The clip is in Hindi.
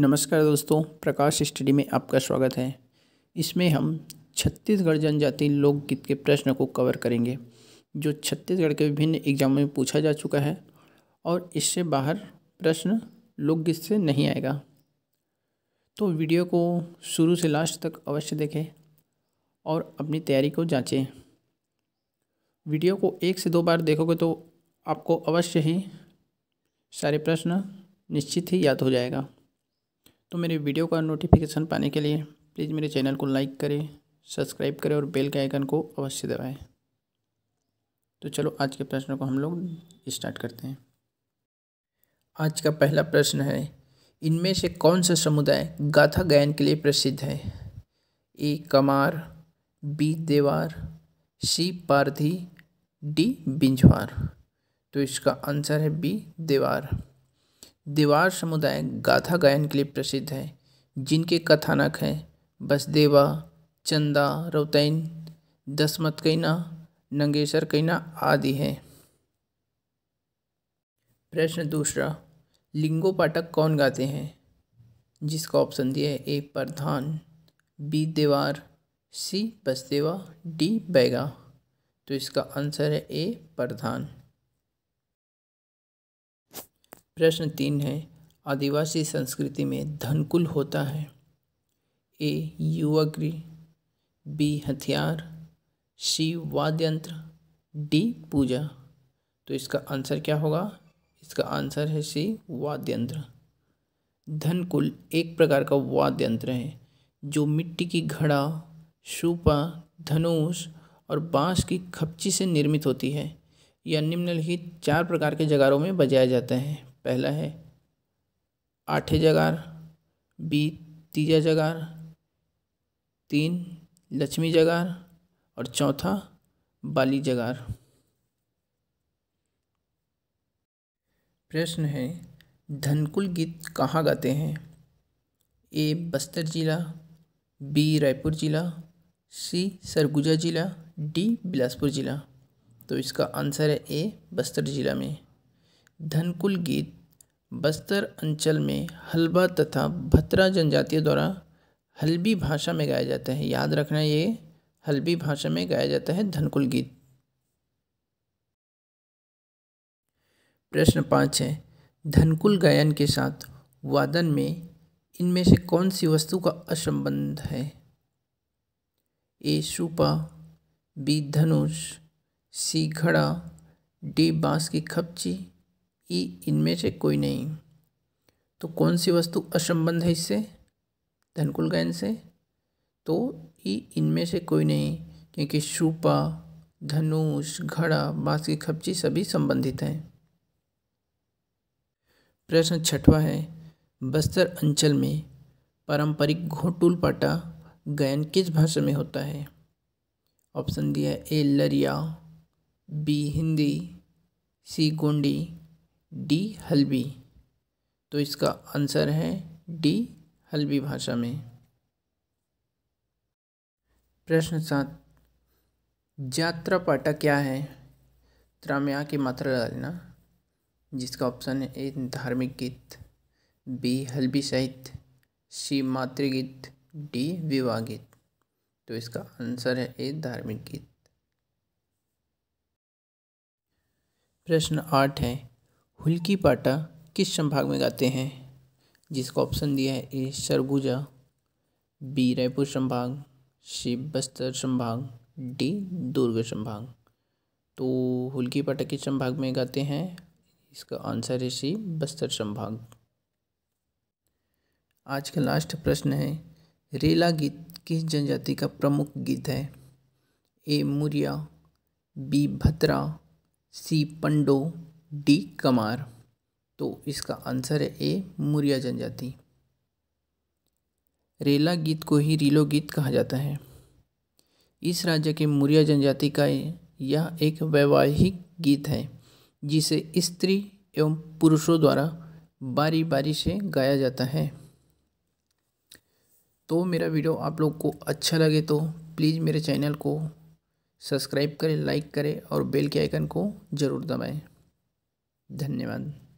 नमस्कार दोस्तों प्रकाश स्टडी में आपका स्वागत है इसमें हम छत्तीसगढ़ जनजाति लोकगीत के प्रश्न को कवर करेंगे जो छत्तीसगढ़ के विभिन्न एग्जाम में पूछा जा चुका है और इससे बाहर प्रश्न लोकगीत से नहीं आएगा तो वीडियो को शुरू से लास्ट तक अवश्य देखें और अपनी तैयारी को जांचें वीडियो को एक से दो बार देखोगे तो आपको अवश्य ही सारे प्रश्न निश्चित ही याद हो जाएगा तो मेरे वीडियो का नोटिफिकेशन पाने के लिए प्लीज़ मेरे चैनल को लाइक करें सब्सक्राइब करें और बेल के आइकन को अवश्य दबाएं तो चलो आज के प्रश्न को हम लोग स्टार्ट करते हैं आज का पहला प्रश्न है इनमें से कौन सा समुदाय गाथा गायन के लिए प्रसिद्ध है ए कमार बी देवार सी पारधी डी बिंझवार तो इसका आंसर है बी देवार देवार समुदाय गाथा गायन के लिए प्रसिद्ध है जिनके कथानक हैं बसदेवा चंदा रौतैन दसमत कैना नंगेसर कैना आदि हैं प्रश्न दूसरा लिंगो पाठक कौन गाते हैं जिसका ऑप्शन दिया है ए प्रधान बी देवार सी बसदेवा डी बैगा तो इसका आंसर है ए प्रधान प्रश्न तीन है आदिवासी संस्कृति में धनकुल होता है ए युवागृह बी हथियार सी वाद्य यंत्र डी पूजा तो इसका आंसर क्या होगा इसका आंसर है सी वाद्य यंत्र धनकुल एक प्रकार का वाद्य यंत्र है जो मिट्टी की घड़ा शूपा धनुष और बांस की खपची से निर्मित होती है यह निम्नलिखित चार प्रकार के जगारों में बजाया जाता है पहला है आठे जगार बी तीजा जगार तीन लक्ष्मी जगार और चौथा बाली जगार प्रश्न है धनकुल गीत कहाँ गाते हैं ए बस्तर जिला बी रायपुर जिला सी सरगुजा जिला डी बिलासपुर जिला तो इसका आंसर है ए बस्तर जिला में धनकुल गीत बस्तर अंचल में हलबा तथा भत्रा जनजातियों द्वारा हल्बी भाषा में गाया जाता है याद रखना ये हल्बी भाषा में गाया जाता है धनकुल गीत प्रश्न पाँच है धनकुल गायन के साथ वादन में इनमें से कौन सी वस्तु का असंबंध है ए सूपा बी धनुष सी घड़ा डी बांस की खपची ई इनमें से कोई नहीं तो कौन सी वस्तु असंबंध है इससे धनकुल गायन से तो ई इनमें से कोई नहीं क्योंकि शूपा धनुष घड़ा बाँस की खपची सभी संबंधित हैं प्रश्न छठवा है बस्तर अंचल में पारंपरिक घोटुल पाटा गायन किस भाषा में होता है ऑप्शन दिया A Lariya B Hindi C Gondi D Halbi तो इसका आंसर है डी हल्बी भाषा में प्रश्न सात जात्रा पाटा क्या है त्राम्या की मात्रा डालना जिसका ऑप्शन है ए धार्मिक गीत बी हल्बी साहित्य सी मातृगीत डी विवाह गीत तो इसका आंसर है ए धार्मिक गीत प्रश्न आठ है हुल्की पाटा किस संभाग में गाते हैं जिसका ऑप्शन दिया है ए सरगुजा बी रायपुर संभाग सी बस्तर संभाग डी दुर्ग संभाग तो हुल्की पाटा किस संभाग में गाते हैं इसका आंसर है सी बस्तर संभाग आज का लास्ट प्रश्न है रेला गीत किस जनजाति का प्रमुख गीत है A Muria B Bhadra C Pando D Kamar तो इसका आंसर है ए मुरिया जनजाति रेला गीत को ही रीलो गीत कहा जाता है इस राज्य के मुरिया जनजाति का यह एक वैवाहिक गीत है जिसे स्त्री एवं पुरुषों द्वारा बारी बारी से गाया जाता है तो मेरा वीडियो आप लोग को अच्छा लगे तो प्लीज़ मेरे चैनल को सब्सक्राइब करें लाइक करें और बेल के आइकन को ज़रूर दबाएं ध न n य m ा n